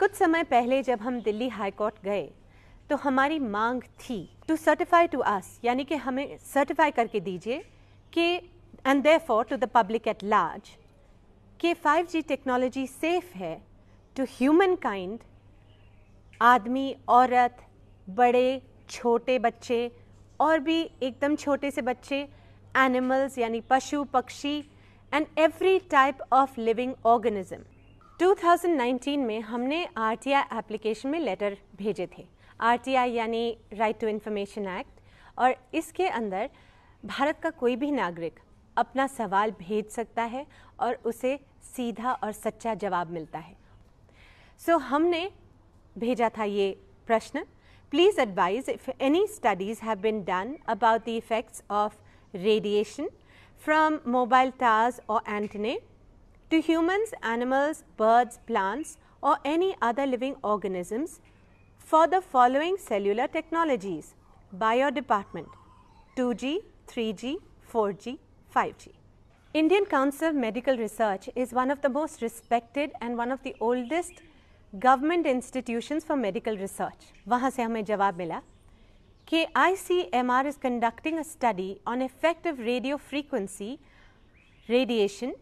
कुछ समय पहले जब हम दिल्ली हाई कोर्ट गए तो हमारी मांग थी टू सर्टिफाई टू आस यानी कि हमें सर्टिफाई करके दीजिए कि and therefore to the public at large कि 5G टेक्नोलॉजी सेफ है टू ह्यूमन काइंड आदमी औरत बड़े छोटे बच्चे और भी एकदम छोटे से बच्चे एनिमल्स यानी पशु पक्षी and every type of living organism 2019 में हमने आर एप्लीकेशन में लेटर भेजे थे आर यानी राइट टू इन्फॉर्मेशन एक्ट और इसके अंदर भारत का कोई भी नागरिक अपना सवाल भेज सकता है और उसे सीधा और सच्चा जवाब मिलता है सो so, हमने भेजा था ये प्रश्न please advise if any studies have been done about the effects of radiation from mobile towers और antennae To humans, animals, birds, plants or any other living organisms for the following cellular technologies by department 2G, 3G, 4G, 5G. Indian Council of Medical Research is one of the most respected and one of the oldest government institutions for medical research. वहाँ से हमें जवाब मिला कि ICMR is conducting a study on effective radio frequency radiation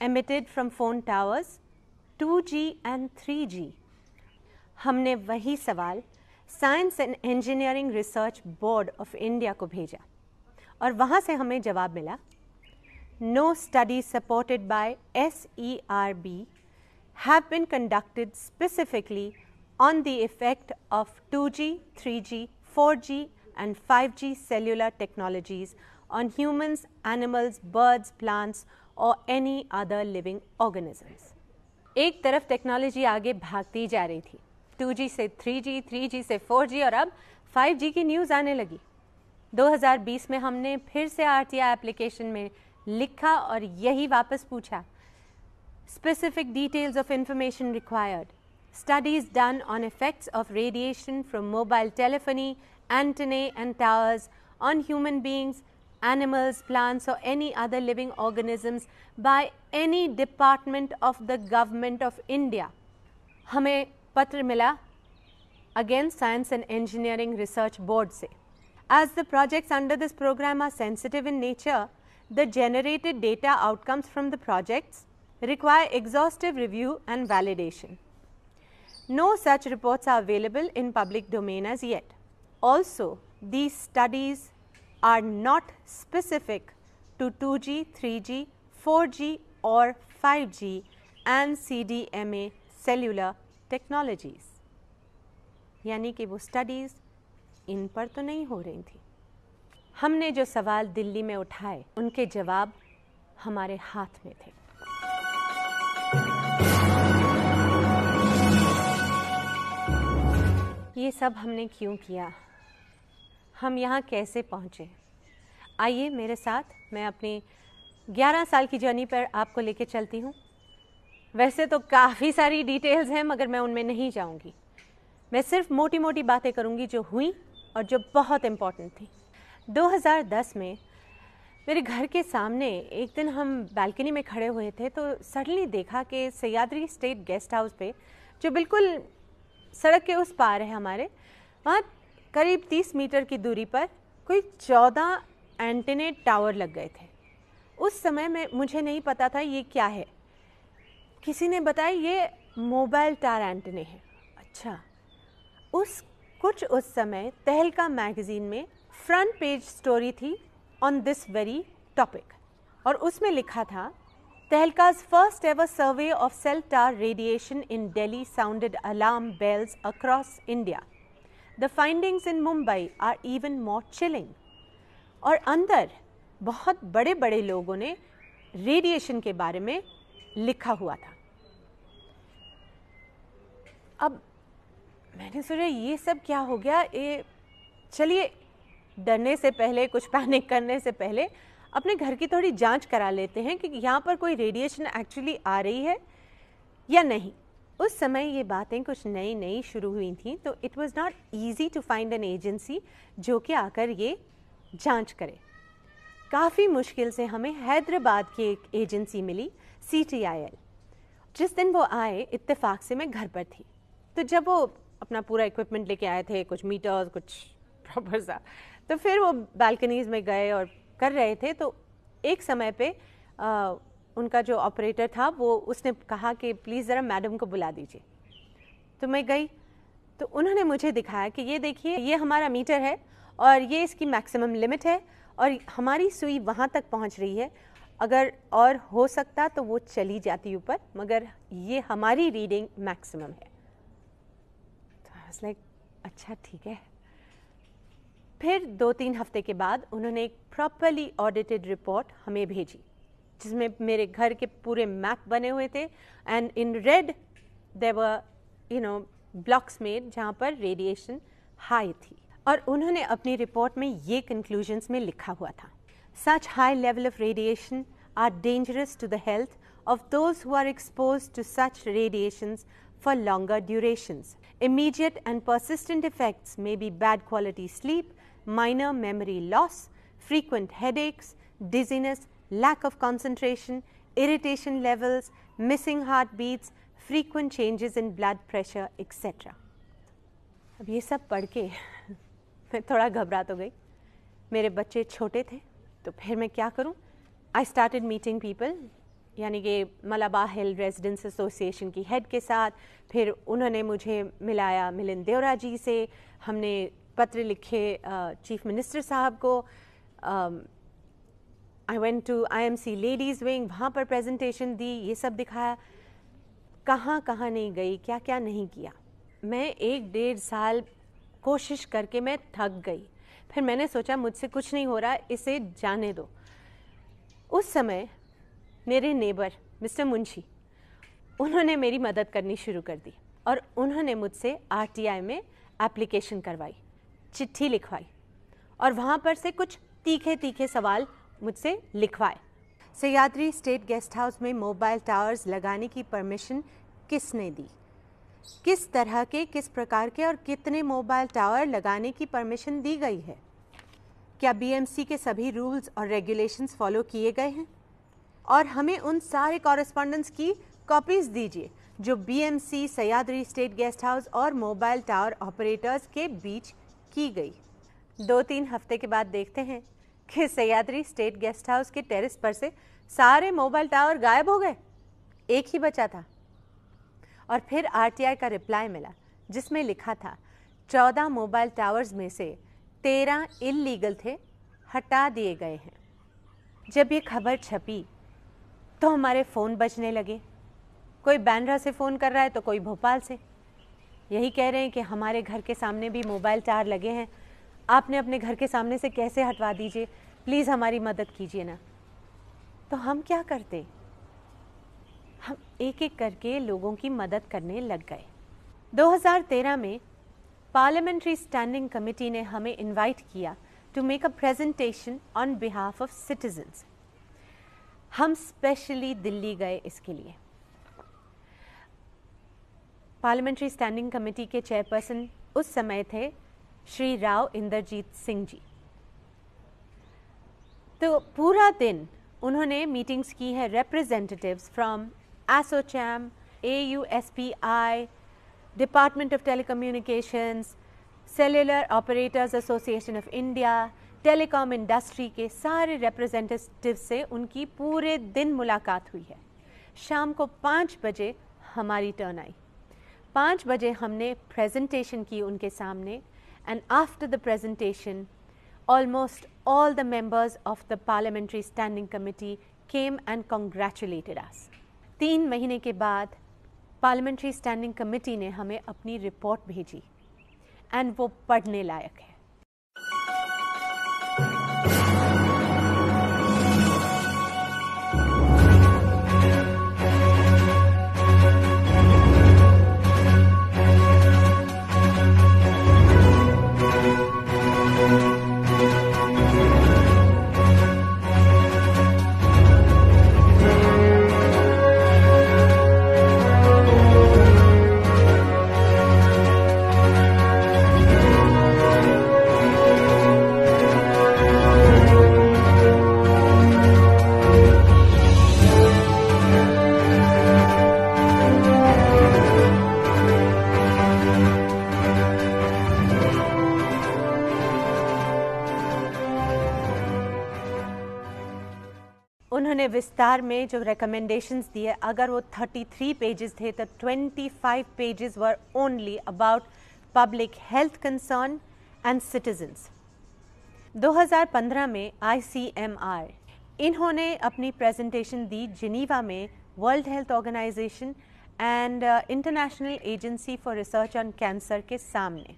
emitted from phone towers 2G and 3G. हमने वही सवाल Science and Engineering Research Board of India को भेजा और वहाँ से हमें जवाब मिला no study supported by S E R B have on the effect of 2G, 3G, 4G and 5G cellular technologies on humans, animals, birds, plants और any other living organisms एक तरफ टेक्नोलॉजी आगे भागती जा रही थी 2G से 3G, 3G से 4G और अब 5G की न्यूज़ आने लगी 2020 में हमने फिर से आर टी एप्लीकेशन में लिखा और यही वापस पूछा specific details of information required studies done on effects of radiation from mobile telephony antennae and towers on human beings animals, plants or any other living organisms by any department of the government of India. हमें पत्र मिला again Science and Engineering Research Board से. As the projects under this program are sensitive in nature, the generated data outcomes from the projects require exhaustive review and validation. No such reports are available in public domain as yet. Also, these studies, are not specific to 2G, 3G, 4G or 5G and CDMA cellular technologies. यानी कि वो studies इन पर तो नहीं हो रही थी हमने जो सवाल दिल्ली में उठाए उनके जवाब हमारे हाथ में थे ये सब हमने क्यों किया हम यहाँ कैसे पहुँचे आइए मेरे साथ मैं अपनी 11 साल की जर्नी पर आपको लेके चलती हूँ वैसे तो काफ़ी सारी डिटेल्स हैं मगर मैं उनमें नहीं जाऊँगी मैं सिर्फ मोटी मोटी बातें करूँगी जो हुई और जो बहुत इम्पॉर्टेंट थी 2010 में मेरे घर के सामने एक दिन हम बालकनी में खड़े हुए थे तो सडनली देखा कि सयादरी स्टेट गेस्ट हाउस पे जो बिल्कुल सड़क के उस पार है हमारे वहाँ करीब 30 मीटर की दूरी पर कोई 14 एंटेनेट टावर लग गए थे उस समय में मुझे नहीं पता था ये क्या है किसी ने बताया ये मोबाइल टार एंटने हैं अच्छा उस कुछ उस समय तहलका मैगज़ीन में फ्रंट पेज स्टोरी थी ऑन दिस वेरी टॉपिक और उसमें लिखा था Tehelka's first ever survey of cell tower radiation in Delhi sounded alarm bells across India The findings in Mumbai are even more chilling. और अंदर बहुत बड़े बड़े लोगों ने रेडिएशन के बारे में लिखा हुआ था अब मैंने सोचा ये सब क्या हो गया ये चलिए डरने से पहले कुछ पैनिक करने से पहले अपने घर की थोड़ी जांच करा लेते हैं कि यहाँ पर कोई रेडिएशन एक्चुअली आ रही है या नहीं उस समय ये बातें कुछ नई नई शुरू हुई थी तो it was not easy to find an agency जो कि आकर ये जांच करे काफ़ी मुश्किल से हमें हैदराबाद की एक एजेंसी मिली सी टी आई एल जिस दिन वो आए इत्तेफाक से मैं घर पर थी तो जब वो अपना पूरा इक्विपमेंट लेके आए थे कुछ मीटर्स कुछ प्रॉपर सा तो फिर वो बालकनीज में गए और कर रहे थे तो एक समय पे आ, उनका जो ऑपरेटर था वो उसने कहा कि प्लीज़ ज़रा मैडम को बुला दीजिए तो मैं गई तो उन्होंने मुझे दिखाया कि ये देखिए ये हमारा मीटर है और ये इसकी मैक्सिमम लिमिट है और हमारी सुई वहाँ तक पहुँच रही है अगर और हो सकता तो वो चली जाती ऊपर मगर ये हमारी रीडिंग मैक्सिमम है तो लाइक अच्छा ठीक है फिर दो तीन हफ्ते के बाद उन्होंने एक प्रॉपरली ऑडिटेड रिपोर्ट हमें भेजी जिसमें मेरे घर के पूरे मैप बने हुए थे and in red there were you know blocks made जहाँ पर रेडिएशन हाई थी और उन्होंने अपनी रिपोर्ट में ये कंक्लूजन्स में लिखा हुआ था such high level of radiation are dangerous to the health of those who are exposed to such radiations for longer durations. Immediate and persistent effects may be bad quality sleep, minor memory loss, frequent headaches, dizziness lack of concentration, irritation levels, missing heartbeats, frequent changes in blood pressure, etc. अब ये सब पढ़ के मैं थोड़ा घबरा तो गई मेरे बच्चे छोटे थे तो फिर मैं क्या करूँ आई स्टार्टेड मीटिंग पीपल यानी कि मलाबा हिल रेजिडेंस एसोसिएशन की हेड के साथ फिर उन्होंने मुझे मिलाया मिलिन देवरा जी से हमने पत्र लिखे चीफ मिनिस्टर साहब को I went to I M C ladies wing वहाँ पर प्रेजेंटेशन दी ये सब दिखाया कहाँ कहाँ नहीं गई क्या क्या नहीं किया मैं एक डेढ़ साल कोशिश करके मैं थक गई फिर मैंने सोचा मुझसे कुछ नहीं हो रहा इसे जाने दो उस समय मेरे नेबर मिस्टर मुंशी उन्होंने मेरी मदद करनी शुरू कर दी और उन्होंने मुझसे आर में एप्लीकेशन करवाई चिट्ठी लिखवाई और वहाँ पर से कुछ तीखे तीखे सवाल मुझसे लिखवाए सयाद्री स्टेट गेस्ट हाउस में मोबाइल टावर्स लगाने की परमिशन किसने दी किस तरह के किस प्रकार के और कितने मोबाइल टावर लगाने की परमिशन दी गई है क्या बीएमसी के सभी रूल्स और रेगुलेशंस फॉलो किए गए हैं और हमें उन सारे कॉरस्पॉन्डेंस की कॉपीज़ दीजिए जो BMC Sahyadri state guest house और मोबाइल टावर ऑपरेटर्स के बीच की गई दो तीन हफ्ते के बाद देखते हैं कि सयाद्री स्टेट गेस्ट हाउस के टेरेस पर से सारे मोबाइल टावर गायब हो गए एक ही बचा था और फिर आरटीआई का रिप्लाई मिला जिसमें लिखा था चौदह मोबाइल टावर्स में से तेरह इलीगल थे हटा दिए गए हैं जब ये खबर छपी तो हमारे फ़ोन बजने लगे कोई बैंड्रा से फ़ोन कर रहा है तो कोई भोपाल से यही कह रहे हैं कि हमारे घर के सामने भी मोबाइल टावर लगे हैं आपने अपने घर के सामने से कैसे हटवा दीजिए प्लीज़ हमारी मदद कीजिए ना तो हम क्या करते हम एक एक करके लोगों की मदद करने लग गए 2013 में पार्लियामेंट्री स्टैंडिंग कमेटी ने हमें इनवाइट किया to make a presentation on behalf of citizens हम स्पेशली दिल्ली गए इसके लिए पार्लियामेंट्री स्टैंडिंग कमेटी के चेयरपर्सन उस समय थे श्री राव इंद्रजीत सिंह जी तो पूरा दिन उन्होंने मीटिंग्स की है representatives from ASSOCHAM A U S P I Department of Telecommunications Cellular Operators Association of India telecom industry के सारे रिप्रेजेंटेटिव से उनकी पूरे दिन मुलाकात हुई है शाम को पाँच बजे हमारी टर्न आई पाँच बजे हमने प्रेजेंटेशन की उनके सामने and after the presentation almost all the members of the parliamentary standing committee came and congratulated us. तीन महीने के बाद parliamentary standing committee ने हमें अपनी report, भेजी एंड वो पढ़ने विस्तार में जो रिकमेंडेशंस दिए अगर वो 33 पेजेस थे तो 25 pages were only about public health concern and citizens 2015 में आईसीएमआर इन्होंने अपनी प्रेजेंटेशन दी जिनीवा में World Health Organization and International Agency for Research on Cancer के सामने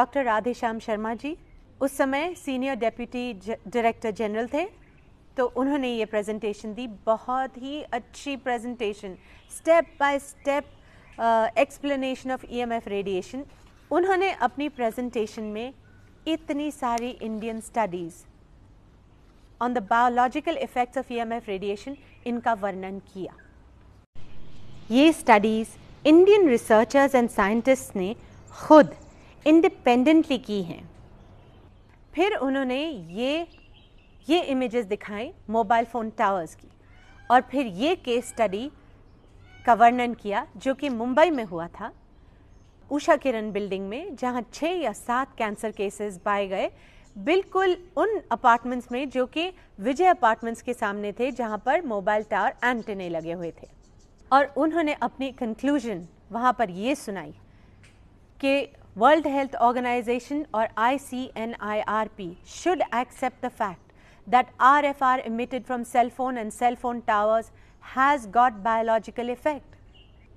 डॉक्टर राधेश्याम शर्मा जी उस समय सीनियर डेप्यूटी डायरेक्टर जनरल थे तो उन्होंने ये प्रेजेंटेशन दी बहुत ही अच्छी presentation step by step explanation of EMF radiation उन्होंने अपनी प्रेजेंटेशन में इतनी सारी Indian studies on the biological effects of EMF radiation इनका वर्णन किया ये studies Indian researchers and scientist ने खुद इंडिपेंडेंटली की हैं फिर उन्होंने ये ये इमेजेस दिखाएं मोबाइल फ़ोन टावर्स की और फिर ये केस स्टडी का वर्णन किया जो कि मुंबई में हुआ था उषा किरण बिल्डिंग में जहाँ छः या सात कैंसर केसेस पाए गए बिल्कुल उन अपार्टमेंट्स में जो कि विजय अपार्टमेंट्स के सामने थे जहाँ पर मोबाइल टावर एंटेने लगे हुए थे और उन्होंने अपनी कंक्लूजन वहाँ पर ये सुनाई कि वर्ल्ड हेल्थ ऑर्गेनाइजेशन और I C N I R P should accept the fact that RFR emitted from cell phone and cell phone towers has got biological effect,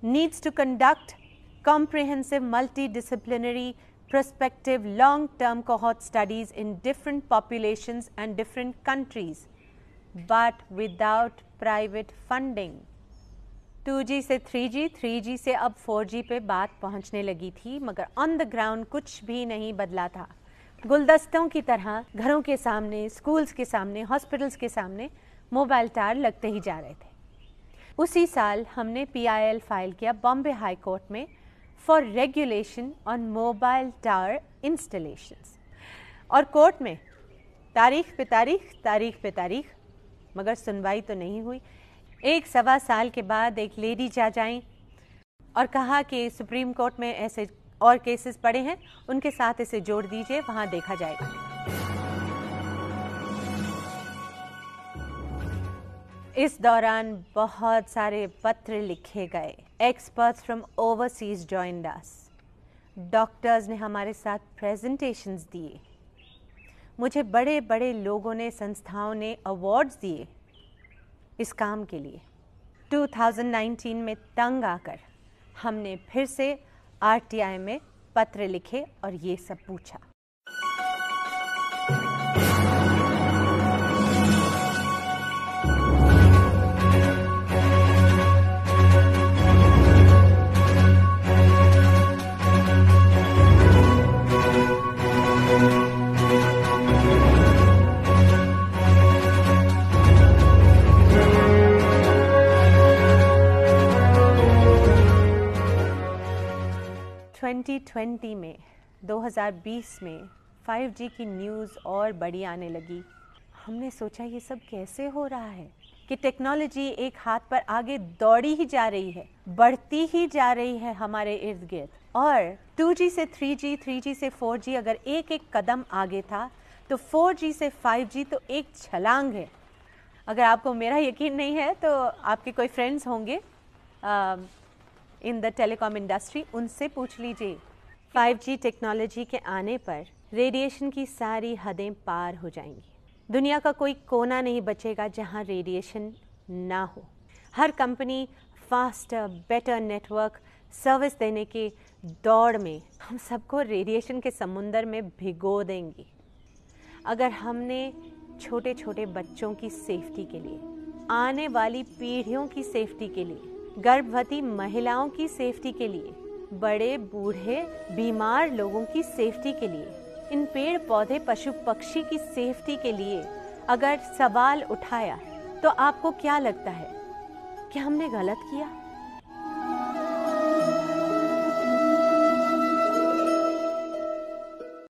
needs to conduct comprehensive multidisciplinary prospective long term cohort studies in different populations and different countries, but without private funding. 2G से 3G, 3G से अब 4G पे बात पहुंचने लगी थी मगर on the ground कुछ भी नहीं बदला था गुलदस्तों की तरह घरों के सामने स्कूल्स के सामने हॉस्पिटल्स के सामने मोबाइल टावर लगते ही जा रहे थे उसी साल हमने पीआईएल फाइल किया बॉम्बे हाई कोर्ट में for regulation on mobile tower installation और कोर्ट में तारीख पे तारीख तारीख पे तारीख मगर सुनवाई तो नहीं हुई एक सवा साल के बाद एक लेडी जा जाए और कहा कि सुप्रीम कोर्ट में ऐसे और केसेस पड़े हैं उनके साथ इसे जोड़ दीजिए वहां देखा जाएगा इस दौरान बहुत सारे पत्र लिखे गए experts from overseas joined us doctors ने हमारे साथ प्रेजेंटेशंस दिए मुझे बड़े बड़े लोगों ने संस्थाओं ने अवार्ड्स दिए इस काम के लिए 2019 में तंग आकर हमने फिर से आरटीआई में पत्र लिखे और ये सब पूछा 2020 में 2020 में 5G की न्यूज़ और बड़ी आने लगी हमने सोचा ये सब कैसे हो रहा है कि टेक्नोलॉजी एक हाथ पर आगे दौड़ी ही जा रही है बढ़ती ही जा रही है हमारे इर्द गिर्द और 2G से 3G, 3G से 4G अगर एक एक कदम आगे था तो 4G से 5G तो एक छलांग है अगर आपको मेरा यकीन नहीं है तो आपके कोई फ्रेंड्स होंगे इन द टेलीकॉम इंडस्ट्री उनसे पूछ लीजिए 5G टेक्नोलॉजी के आने पर रेडिएशन की सारी हदें पार हो जाएंगी दुनिया का कोई कोना नहीं बचेगा जहां रेडिएशन ना हो हर company faster better network service देने की दौड़ में हम सबको रेडिएशन के समुंदर में भिगो देंगी अगर हमने छोटे छोटे बच्चों की सेफ्टी के लिए आने वाली पीढ़ियों की सेफ्टी के लिए गर्भवती महिलाओं की सेफ्टी के लिए बड़े बूढ़े बीमार लोगों की सेफ्टी के लिए इन पेड़ पौधे पशु पक्षी की सेफ्टी के लिए अगर सवाल उठाया तो आपको क्या लगता है कि हमने गलत किया